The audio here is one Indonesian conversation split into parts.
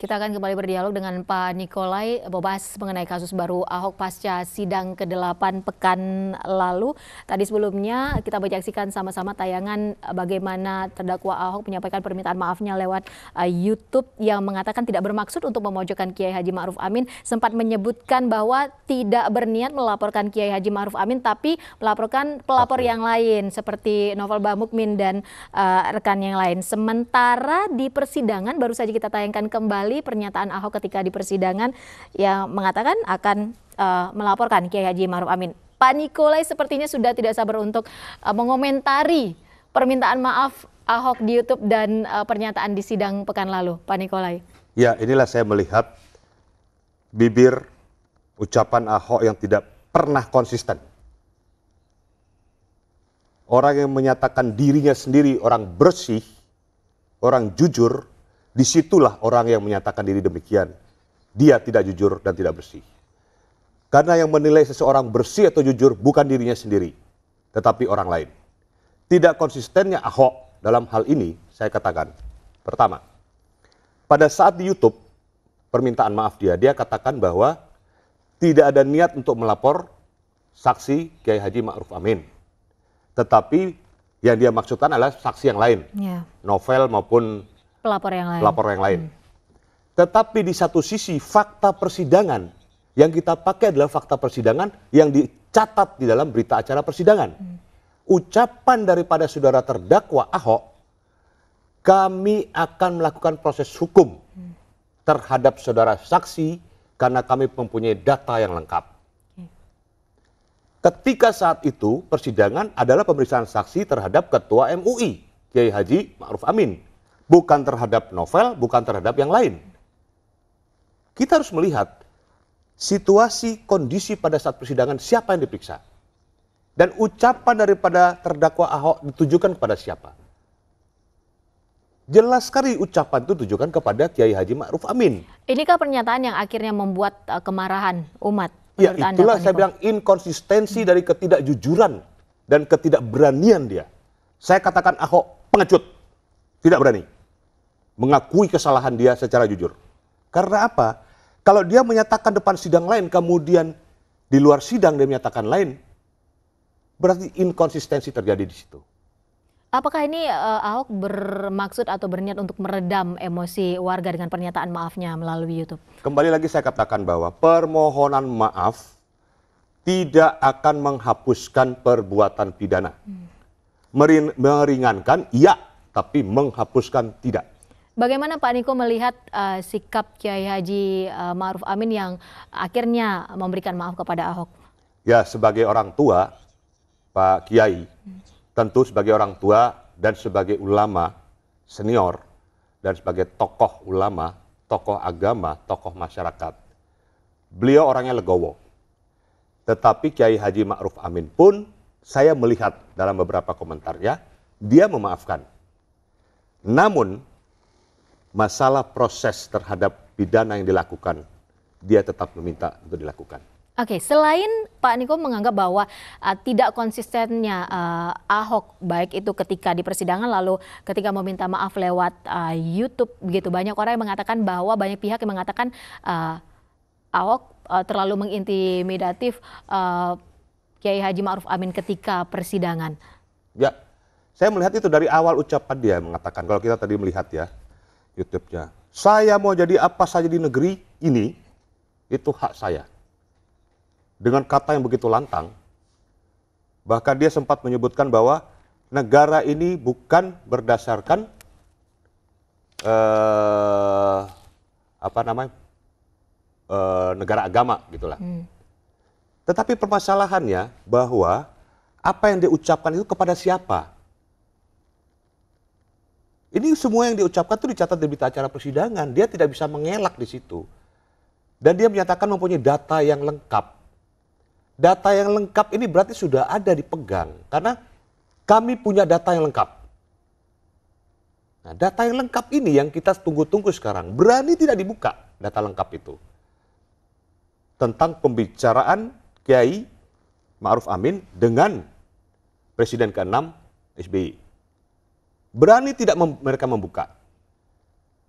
Kita akan kembali berdialog dengan Pak Nikolai Bobas mengenai kasus baru Ahok pasca sidang ke-8 pekan lalu. Tadi sebelumnya kita menyaksikan sama-sama tayangan bagaimana terdakwa Ahok menyampaikan permintaan maafnya lewat uh, YouTube yang mengatakan tidak bermaksud untuk memojokkan Kiai Haji Ma'ruf Amin, sempat menyebutkan bahwa tidak berniat melaporkan Kiai Haji Ma'ruf Amin tapi melaporkan pelapor yang lain seperti Novel Bamukmin dan uh, rekan yang lain. Sementara di persidangan baru saja kita tayangkan kembali sekali pernyataan Ahok ketika di persidangan yang mengatakan akan uh, melaporkan Kiai Haji Maruf Amin. Pak Nikolai sepertinya sudah tidak sabar untuk uh, mengomentari permintaan maaf Ahok di YouTube dan uh, pernyataan di sidang pekan lalu, Pak Nikolai. Ya, inilah saya melihat bibir ucapan Ahok yang tidak pernah konsisten. Orang yang menyatakan dirinya sendiri orang bersih, orang jujur, Disitulah orang yang menyatakan diri demikian. Dia tidak jujur dan tidak bersih. Karena yang menilai seseorang bersih atau jujur bukan dirinya sendiri, tetapi orang lain. Tidak konsistennya Ahok dalam hal ini, saya katakan. Pertama, pada saat di YouTube, permintaan maaf dia, dia katakan bahwa tidak ada niat untuk melapor saksi Kiai Haji Ma'ruf Amin. Tetapi yang dia maksudkan adalah saksi yang lain, yeah. novel maupun pelapor yang lain. Pelapor yang lain. Hmm. Tetapi di satu sisi fakta persidangan yang kita pakai adalah fakta persidangan yang dicatat di dalam berita acara persidangan. Hmm. Ucapan daripada saudara terdakwa Ahok, kami akan melakukan proses hukum hmm. terhadap saudara saksi karena kami mempunyai data yang lengkap. Ketika saat itu persidangan adalah pemeriksaan saksi terhadap Ketua MUI, Kiai Haji Ma'ruf Amin bukan terhadap novel, bukan terhadap yang lain. Kita harus melihat situasi kondisi pada saat persidangan siapa yang diperiksa. Dan ucapan daripada terdakwa Ahok ditujukan kepada siapa. Jelas sekali ucapan itu ditujukan kepada Kiai Haji Ma'ruf Amin. Inikah pernyataan yang akhirnya membuat uh, kemarahan umat? Ya itulah Anda, saya bilang inkonsistensi hmm. dari ketidakjujuran dan ketidakberanian dia. Saya katakan Ahok pengecut, tidak berani mengakui kesalahan dia secara jujur. Karena apa? Kalau dia menyatakan depan sidang lain, kemudian di luar sidang dia menyatakan lain, berarti inkonsistensi terjadi di situ. Apakah ini uh, Ahok bermaksud atau berniat untuk meredam emosi warga dengan pernyataan maafnya melalui YouTube? Kembali lagi saya katakan bahwa permohonan maaf tidak akan menghapuskan perbuatan pidana. Hmm. Meringankan iya, tapi menghapuskan tidak. Bagaimana Pak Niko melihat uh, sikap Kiai Haji uh, Ma'ruf Amin yang akhirnya memberikan maaf kepada Ahok? Ya, sebagai orang tua, Pak Kiai, hmm. tentu sebagai orang tua dan sebagai ulama senior dan sebagai tokoh ulama, tokoh agama, tokoh masyarakat. Beliau orangnya legowo. Tetapi Kiai Haji Ma'ruf Amin pun saya melihat dalam beberapa komentarnya, dia memaafkan. Namun masalah proses terhadap pidana yang dilakukan, dia tetap meminta untuk dilakukan. Oke, okay, selain Pak Niko menganggap bahwa uh, tidak konsistennya uh, Ahok baik itu ketika di persidangan lalu ketika meminta maaf lewat uh, YouTube begitu banyak orang yang mengatakan bahwa banyak pihak yang mengatakan uh, Ahok uh, terlalu mengintimidatif uh, Kiai Haji Ma'ruf Amin ketika persidangan. Ya, saya melihat itu dari awal ucapan dia mengatakan kalau kita tadi melihat ya YouTube-nya. Saya mau jadi apa saja di negeri ini, itu hak saya. Dengan kata yang begitu lantang, bahkan dia sempat menyebutkan bahwa negara ini bukan berdasarkan eh, apa namanya Uh, negara agama gitulah. Hmm. Tetapi permasalahannya bahwa apa yang diucapkan itu kepada siapa? Ini semua yang diucapkan itu dicatat di berita acara persidangan. Dia tidak bisa mengelak di situ. Dan dia menyatakan mempunyai data yang lengkap. Data yang lengkap ini berarti sudah ada dipegang. Karena kami punya data yang lengkap. Nah, data yang lengkap ini yang kita tunggu-tunggu sekarang. Berani tidak dibuka data lengkap itu. Tentang pembicaraan Kiai Ma'ruf Amin dengan Presiden ke-6 SBY. Berani tidak mem mereka membuka.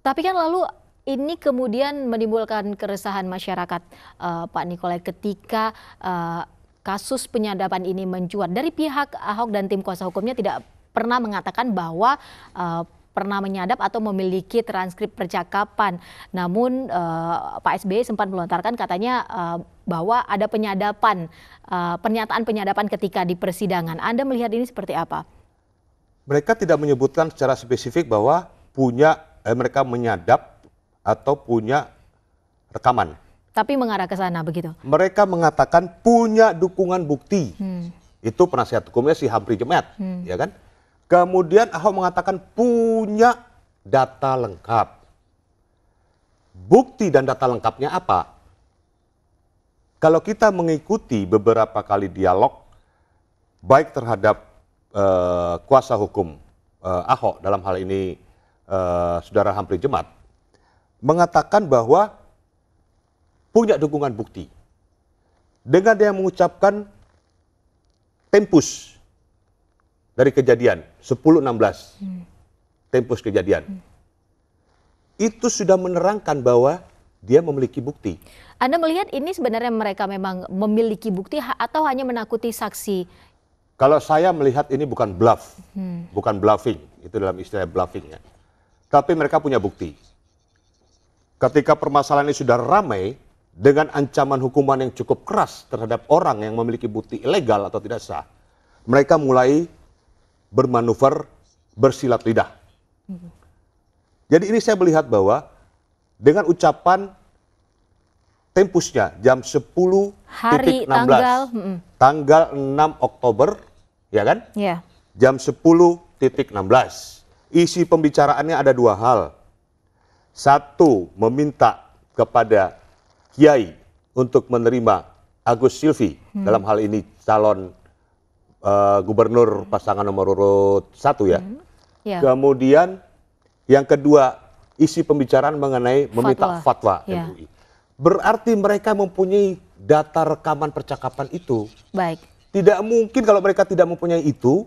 Tapi kan lalu ini kemudian menimbulkan keresahan masyarakat, uh, Pak Nikolai, ketika uh, kasus penyadapan ini mencuat. Dari pihak Ahok dan tim kuasa hukumnya tidak pernah mengatakan bahwa uh, pernah menyadap atau memiliki transkrip percakapan. Namun uh, Pak SBY sempat melontarkan katanya uh, bahwa ada penyadapan, uh, pernyataan penyadapan ketika di persidangan. Anda melihat ini seperti apa? mereka tidak menyebutkan secara spesifik bahwa punya eh, mereka menyadap atau punya rekaman. Tapi mengarah ke sana begitu. Mereka mengatakan punya dukungan bukti. Hmm. Itu penasihat hukumnya si Hamri Jemet, hmm. ya kan? Kemudian Ahok mengatakan punya data lengkap. Bukti dan data lengkapnya apa? Kalau kita mengikuti beberapa kali dialog baik terhadap eh, kuasa hukum eh, Ahok dalam hal ini eh, Saudara Hamri Jemat mengatakan bahwa punya dukungan bukti dengan dia mengucapkan tempus dari kejadian 10-16 hmm. tempus kejadian hmm. itu sudah menerangkan bahwa dia memiliki bukti. Anda melihat ini sebenarnya mereka memang memiliki bukti atau hanya menakuti saksi kalau saya melihat ini bukan bluff, hmm. bukan bluffing, itu dalam istilah bluffing ya. Tapi mereka punya bukti. Ketika permasalahan ini sudah ramai dengan ancaman hukuman yang cukup keras terhadap orang yang memiliki bukti ilegal atau tidak sah, mereka mulai bermanuver bersilat lidah. Hmm. Jadi ini saya melihat bahwa dengan ucapan tempusnya jam 10.16 tanggal, hmm. tanggal 6 Oktober ya kan? Yeah. Jam 10.16. Isi pembicaraannya ada dua hal. Satu, meminta kepada Kiai untuk menerima Agus Silvi hmm. dalam hal ini calon uh, gubernur pasangan nomor urut satu ya. Hmm. Yeah. Kemudian yang kedua isi pembicaraan mengenai meminta fatwa, fatwa yeah. Berarti mereka mempunyai data rekaman percakapan itu. Baik. Tidak mungkin kalau mereka tidak mempunyai itu,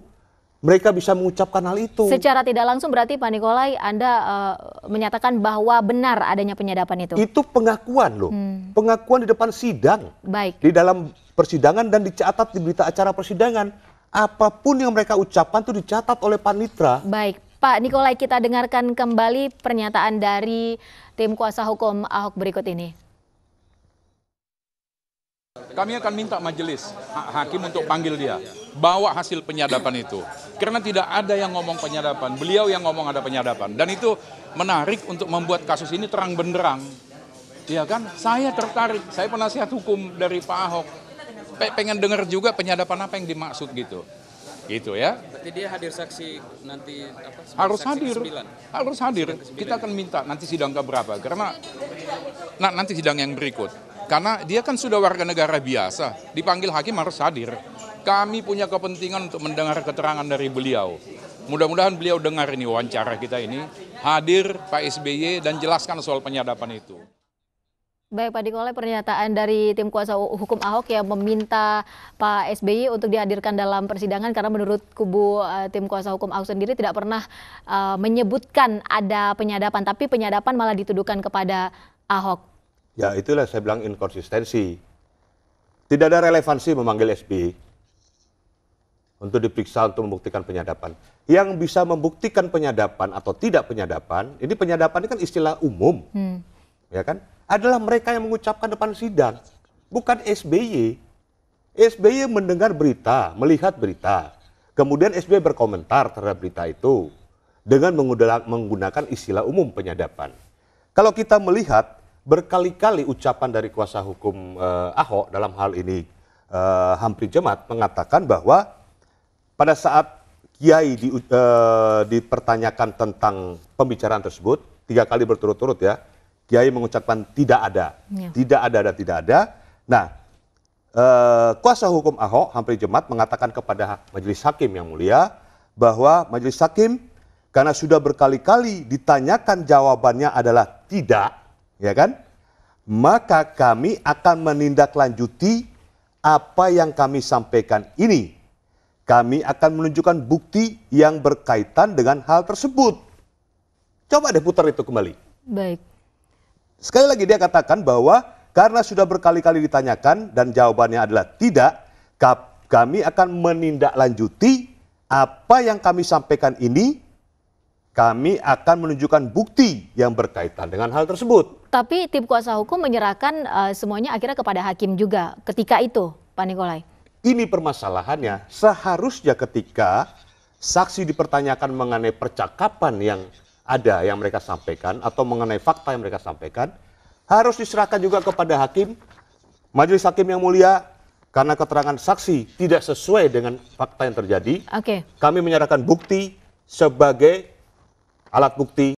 mereka bisa mengucapkan hal itu. Secara tidak langsung berarti Pak Nikolai Anda uh, menyatakan bahwa benar adanya penyadapan itu. Itu pengakuan loh. Hmm. Pengakuan di depan sidang. Baik. Di dalam persidangan dan dicatat di berita acara persidangan. Apapun yang mereka ucapkan itu dicatat oleh panitra. Baik, Pak Nikolai kita dengarkan kembali pernyataan dari tim kuasa hukum Ahok berikut ini. Kami akan minta majelis hakim untuk panggil dia. Bawa hasil penyadapan itu. Karena tidak ada yang ngomong penyadapan. Beliau yang ngomong ada penyadapan. Dan itu menarik untuk membuat kasus ini terang benderang. ya kan? Saya tertarik. Saya penasihat hukum dari Pak Ahok. P pengen dengar juga penyadapan apa yang dimaksud gitu gitu ya. Berarti dia hadir saksi nanti apa? Harus saksi hadir. Harus hadir. Kita akan minta nanti sidang ke berapa? Karena nah, nanti sidang yang berikut. Karena dia kan sudah warga negara biasa, dipanggil hakim harus hadir. Kami punya kepentingan untuk mendengar keterangan dari beliau. Mudah-mudahan beliau dengar ini wawancara kita ini, hadir Pak SBY dan jelaskan soal penyadapan itu. Baik Pak Dikole, pernyataan dari tim kuasa hukum Ahok yang meminta Pak SBY untuk dihadirkan dalam persidangan karena menurut kubu uh, tim kuasa hukum Ahok sendiri tidak pernah uh, menyebutkan ada penyadapan, tapi penyadapan malah dituduhkan kepada Ahok. Ya itulah saya bilang inkonsistensi. Tidak ada relevansi memanggil SBY untuk diperiksa untuk membuktikan penyadapan. Yang bisa membuktikan penyadapan atau tidak penyadapan, ini penyadapan ini kan istilah umum, hmm. ya kan? Adalah mereka yang mengucapkan depan sidang, bukan SBY. SBY mendengar berita, melihat berita, kemudian SBY berkomentar terhadap berita itu dengan menggunakan istilah umum penyadapan. Kalau kita melihat berkali-kali ucapan dari kuasa hukum eh, Ahok dalam hal ini eh, Hampri Jemat mengatakan bahwa pada saat Kiai di, eh, dipertanyakan tentang pembicaraan tersebut tiga kali berturut-turut ya Kiai mengucapkan tidak ada, ya. tidak ada dan tidak ada. Nah eh, kuasa hukum Ahok Hampri Jemat mengatakan kepada Majelis Hakim yang mulia bahwa Majelis Hakim karena sudah berkali-kali ditanyakan jawabannya adalah tidak, ya kan? Maka kami akan menindaklanjuti apa yang kami sampaikan ini. Kami akan menunjukkan bukti yang berkaitan dengan hal tersebut. Coba deh putar itu kembali. Baik. Sekali lagi dia katakan bahwa karena sudah berkali-kali ditanyakan dan jawabannya adalah tidak, kami akan menindaklanjuti apa yang kami sampaikan ini, kami akan menunjukkan bukti yang berkaitan dengan hal tersebut. Tapi tim kuasa hukum menyerahkan uh, semuanya akhirnya kepada hakim juga ketika itu, Pak Nikolai. Ini permasalahannya seharusnya ketika saksi dipertanyakan mengenai percakapan yang ada yang mereka sampaikan atau mengenai fakta yang mereka sampaikan harus diserahkan juga kepada hakim majelis hakim yang mulia karena keterangan saksi tidak sesuai dengan fakta yang terjadi. Oke. Okay. Kami menyerahkan bukti sebagai alat bukti